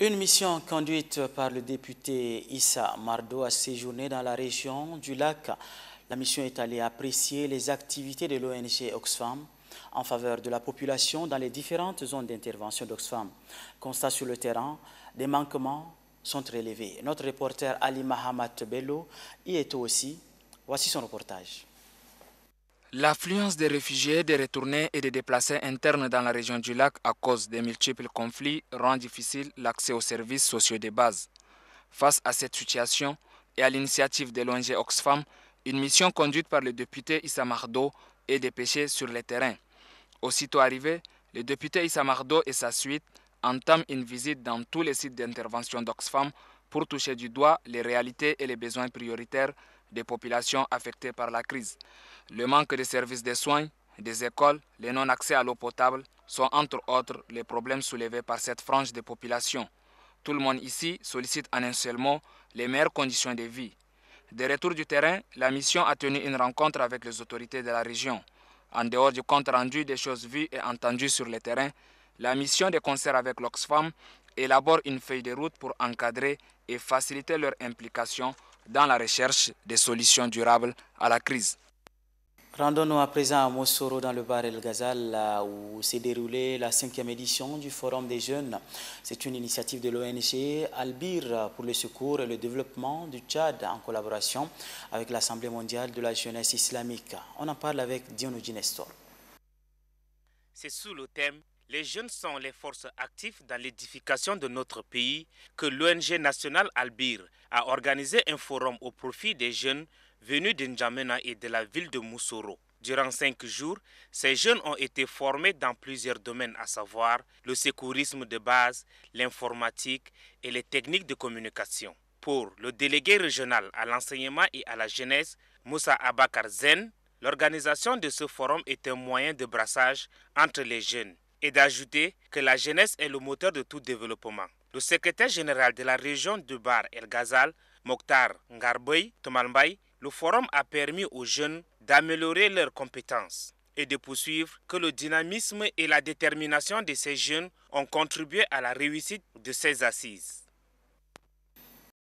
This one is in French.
Une mission conduite par le député Issa Mardo a séjourné dans la région du lac. La mission est allée apprécier les activités de l'ONG Oxfam en faveur de la population dans les différentes zones d'intervention d'Oxfam. Constat sur le terrain, des manquements sont élevés. Notre reporter Ali Mahamat Bello y est aussi. Voici son reportage. L'affluence des réfugiés, des retournés et des déplacés internes dans la région du lac à cause des multiples conflits rend difficile l'accès aux services sociaux de base. Face à cette situation et à l'initiative de l'ONG Oxfam, une mission conduite par le député Issa est dépêchée sur le terrain. Aussitôt arrivé, le député Issa et sa suite entament une visite dans tous les sites d'intervention d'Oxfam pour toucher du doigt les réalités et les besoins prioritaires des populations affectées par la crise. Le manque de services de soins, des écoles, le non-accès à l'eau potable sont entre autres les problèmes soulevés par cette frange de population. Tout le monde ici sollicite en un seul mot les meilleures conditions de vie. De retour du terrain, la mission a tenu une rencontre avec les autorités de la région. En dehors du compte rendu des choses vues et entendues sur le terrain, la mission des concert avec l'Oxfam élabore une feuille de route pour encadrer et faciliter leur implication dans la recherche des solutions durables à la crise. Rendons-nous à présent à Mossoro dans le bar El Ghazal où s'est déroulée la cinquième édition du Forum des jeunes. C'est une initiative de l'ONG Albir pour le secours et le développement du Tchad en collaboration avec l'Assemblée mondiale de la jeunesse islamique. On en parle avec Diono Nestor. C'est sous le thème les jeunes sont les forces actives dans l'édification de notre pays que l'ONG nationale Albir a organisé un forum au profit des jeunes venus d'Njamena et de la ville de Moussoro. Durant cinq jours, ces jeunes ont été formés dans plusieurs domaines, à savoir le secourisme de base, l'informatique et les techniques de communication. Pour le délégué régional à l'enseignement et à la jeunesse, Moussa Abakar Zen, l'organisation de ce forum est un moyen de brassage entre les jeunes et d'ajouter que la jeunesse est le moteur de tout développement. Le secrétaire général de la région de Bar El Ghazal, Mokhtar Ngarboy Tomalmbay, le forum a permis aux jeunes d'améliorer leurs compétences et de poursuivre que le dynamisme et la détermination de ces jeunes ont contribué à la réussite de ces assises.